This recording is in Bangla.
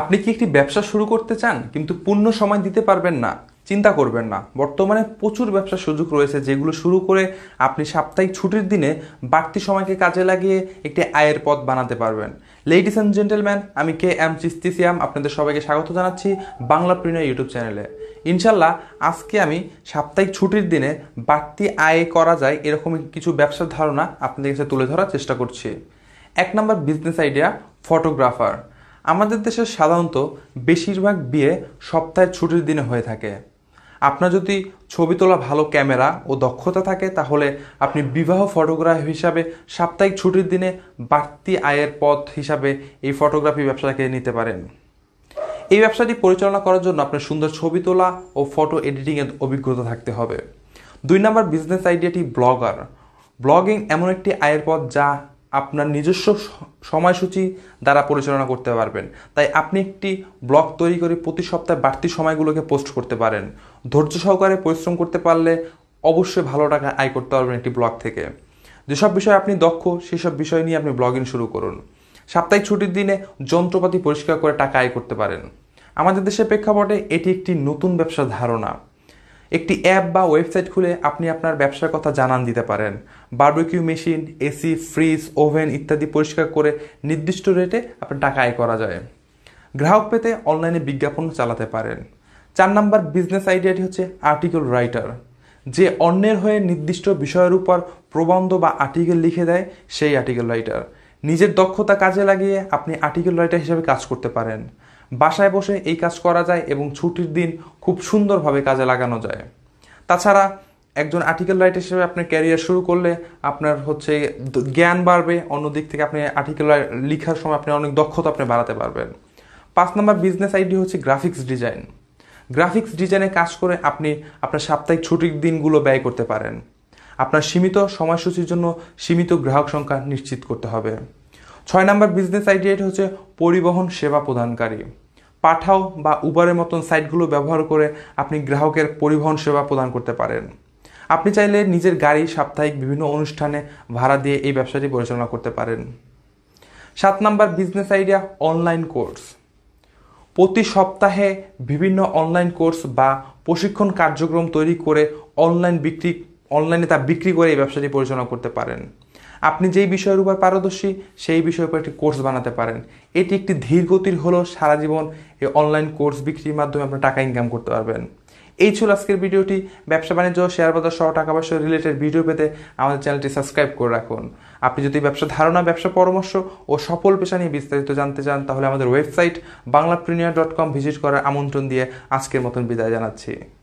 আপনি কি একটি ব্যবসা শুরু করতে চান কিন্তু পূর্ণ সময় দিতে পারবেন না চিন্তা করবেন না বর্তমানে প্রচুর ব্যবসার সুযোগ রয়েছে যেগুলো শুরু করে আপনি সাপ্তাহিক ছুটির দিনে বাড়তি সময়কে কাজে লাগিয়ে একটি আয়ের পথ বানাতে পারবেন লেডিস অ্যান্ড জেন্টেলম্যান আমি কে এম চিস্তিসিয়াম আপনাদের সবাইকে স্বাগত জানাচ্ছি বাংলা প্রিমিয়ার ইউটিউব চ্যানেলে ইনশাল্লাহ আজকে আমি সাপ্তাহিক ছুটির দিনে বাড়তি আয় করা যায় এরকম কিছু ব্যবসার ধারণা আপনাদের কাছে তুলে ধরার চেষ্টা করছি এক নম্বর বিজনেস আইডিয়া ফটোগ্রাফার আমাদের দেশে সাধারণত বেশিরভাগ বিয়ে সপ্তাহের ছুটির দিনে হয়ে থাকে আপনার যদি ছবি তোলা ভালো ক্যামেরা ও দক্ষতা থাকে তাহলে আপনি বিবাহ ফটোগ্রাফি হিসাবে সাপ্তাহিক ছুটির দিনে বাড়তি আয়ের পথ হিসাবে এই ফটোগ্রাফি ব্যবসাটাকে নিতে পারেন এই ব্যবসাটি পরিচালনা করার জন্য আপনার সুন্দর ছবি তোলা ও ফটো এডিটিংয়ের অভিজ্ঞতা থাকতে হবে দুই নম্বর বিজনেস আইডিয়াটি ব্লগার ব্লগিং এমন একটি আয়ের পথ যা আপনার নিজস্ব সময়সূচি দ্বারা পরিচালনা করতে পারবেন তাই আপনি একটি ব্লগ তৈরি করে প্রতি সপ্তাহে বাড়তি সময়গুলোকে পোস্ট করতে পারেন ধৈর্য সহকারে পরিশ্রম করতে পারলে অবশ্যই ভালো টাকা আয় করতে পারবেন একটি ব্লগ থেকে যেসব বিষয়ে আপনি দক্ষ সেসব বিষয় নিয়ে আপনি ব্লগিং শুরু করুন সাপ্তাহিক ছুটির দিনে যন্ত্রপাতি পরিষ্কার করে টাকা আয় করতে পারেন আমাদের দেশের প্রেক্ষাপটে এটি একটি নতুন ব্যবসার ধারণা একটি অ্যাপ বা ওয়েবসাইট খুলে আপনি আপনার ব্যবসার কথা জানান দিতে পারেন barbecue machine AC fridge oven ইত্যাদি পরিষ্কার করে নির্দিষ্ট রেটে আপনার টাকা আয় করা যায় গ্রাহক পেতে অনলাইনে বিজ্ঞাপন চালাতে পারেন চার নাম্বার বিজনেস আইডিয়াটি হচ্ছে আর্টিকেল রাইটার যে অন্যের হয়ে নির্দিষ্ট বিষয়ের উপর প্রবন্ধ বা আর্টিকেল লিখে দেয় সেই আর্টিকেল রাইটার নিজের দক্ষতা কাজে লাগিয়ে আপনি আর্টিকেল রাইটার হিসেবে কাজ করতে পারেন বাসায় বসে এই কাজ করা যায় এবং ছুটির দিন খুব সুন্দরভাবে কাজে লাগানো যায় তাছাড়া একজন আর্টিকেল রাইটার হিসেবে আপনার ক্যারিয়ার শুরু করলে আপনার হচ্ছে জ্ঞান বাড়বে অন্য দিক থেকে আপনি আর্টিকেল লেখার সময় আপনি অনেক দক্ষতা আপনি বাড়াতে পারবেন পাঁচ নম্বর বিজনেস আইডি হচ্ছে গ্রাফিক্স ডিজাইন গ্রাফিক্স ডিজাইনে কাজ করে আপনি আপনার সাপ্তাহিক ছুটির দিনগুলো ব্যয় করতে পারেন আপনার সীমিত সময়সূচির জন্য সীমিত গ্রাহক সংখ্যা নিশ্চিত করতে হবে ছয় নম্বর বিজনেস আইডিয়াটি হচ্ছে পরিবহন সেবা প্রদানকারী পাঠাও বা উবারের মতন সাইটগুলো ব্যবহার করে আপনি গ্রাহকের পরিবহন সেবা প্রদান করতে পারেন আপনি চাইলে নিজের গাড়ি সাপ্তাহিক বিভিন্ন অনুষ্ঠানে ভাড়া দিয়ে এই ব্যবসাটি পরিচালনা করতে পারেন সাত নাম্বার বিজনেস আইডিয়া অনলাইন কোর্স প্রতি সপ্তাহে বিভিন্ন অনলাইন কোর্স বা প্রশিক্ষণ কার্যক্রম তৈরি করে অনলাইন বিক্রি অনলাইনে তা বিক্রি করে এই ব্যবসাটি পরিচালনা করতে পারেন আপনি যেই বিষয়ের উপর পারদর্শী সেই বিষয়ের উপর একটি কোর্স বানাতে পারেন এটি একটি ধীর গতির হলেও সারা জীবন এই অনলাইন কোর্স বিক্রির মাধ্যমে আপনার টাকা ইনকাম করতে পারবেন এই ছিল আজকের ভিডিওটি ব্যবসা বাণিজ্য শেয়ার বাজার সহ টাকা পয়সা রিলেটেড ভিডিও পেতে আমাদের চ্যানেলটি সাবস্ক্রাইব করে রাখুন আপনি যদি ব্যবসা ধারণা ব্যবসা পরামর্শ ও সফল পেশা নিয়ে বিস্তারিত জানতে চান তাহলে আমাদের website Bangla premier dot com visit করার আমন্ত্রণ দিয়ে আজকের মতন বিদায় জানাচ্ছি